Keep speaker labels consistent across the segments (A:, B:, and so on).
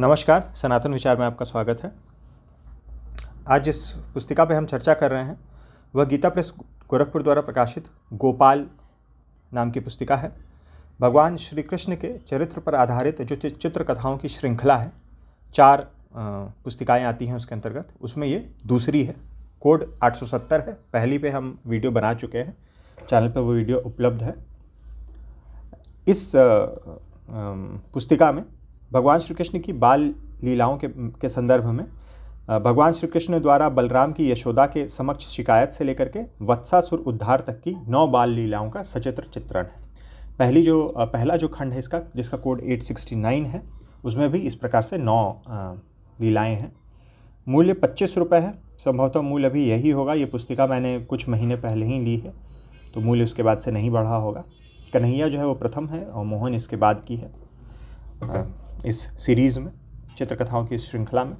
A: नमस्कार सनातन विचार में आपका स्वागत है आज जिस पुस्तिका पे हम चर्चा कर रहे हैं वह गीता प्रेस गोरखपुर द्वारा प्रकाशित गोपाल नाम की पुस्तिका है भगवान श्री कृष्ण के चरित्र पर आधारित जो चित्र कथाओं की श्रृंखला है चार पुस्तिकाएं आती हैं उसके अंतर्गत उसमें ये दूसरी है कोड 870 है पहली पे हम वीडियो बना चुके हैं चैनल पर वो वीडियो उपलब्ध है इस पुस्तिका में भगवान श्री कृष्ण की बाल लीलाओं के के संदर्भ में भगवान श्री कृष्ण द्वारा बलराम की यशोदा के समक्ष शिकायत से लेकर के वत्सासुर उद्धार तक की नौ बाल लीलाओं का सचित्र चित्रण है पहली जो पहला जो खंड है इसका जिसका कोड 869 है उसमें भी इस प्रकार से नौ लीलाएँ हैं मूल्य पच्चीस रुपये है संभवतः मूल्य अभी यही होगा ये पुस्तिका मैंने कुछ महीने पहले ही ली है तो मूल्य उसके बाद से नहीं बढ़ा होगा कन्हैया जो है वो प्रथम है और मोहन इसके बाद की है इस सीरीज़ में चित्रकथाओं की श्रृंखला में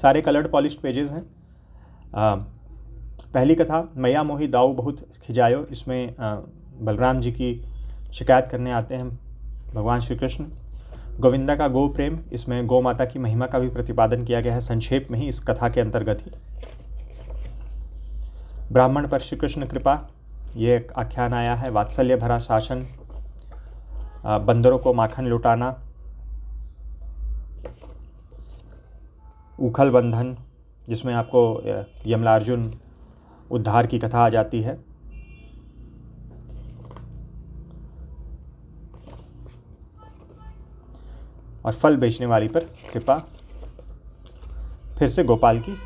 A: सारे कलर्ड पॉलिश पेजेस हैं आ, पहली कथा मैया मोही दाऊ बहुत खिजायो इसमें बलराम जी की शिकायत करने आते हैं भगवान श्री कृष्ण गोविंदा का गो प्रेम इसमें गौ माता की महिमा का भी प्रतिपादन किया गया है संक्षेप में ही इस कथा के अंतर्गत ही ब्राह्मण पर श्री कृष्ण कृपा ये एक आख्यान आया है वात्सल्य भरा शासन बंदरों को माखन लुटाना उखल बंधन जिसमें आपको यमलार्जुन उद्धार की कथा आ जाती है और फल बेचने वाली पर कृपा फिर से गोपाल की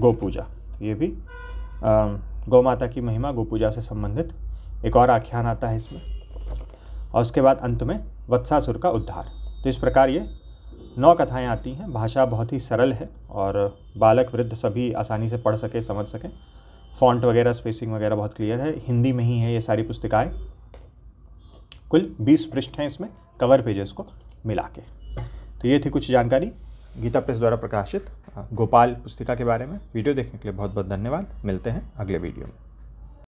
A: गो पूजा ये भी गौ माता की महिमा गो पूजा से संबंधित एक और आख्यान आता है इसमें और उसके बाद अंत में वत्सासुर का उद्धार तो इस प्रकार ये नौ कथाएं आती हैं भाषा बहुत ही सरल है और बालक वृद्ध सभी आसानी से पढ़ सके समझ सकें फॉन्ट वगैरह स्पेसिंग वगैरह बहुत क्लियर है हिंदी में ही है ये सारी पुस्तिकाएँ कुल बीस पृष्ठ हैं इसमें कवर पेजेस को मिला के तो ये थी कुछ जानकारी गीता प्रेस द्वारा प्रकाशित गोपाल पुस्तिका के बारे में वीडियो देखने के लिए बहुत बहुत धन्यवाद मिलते हैं अगले वीडियो में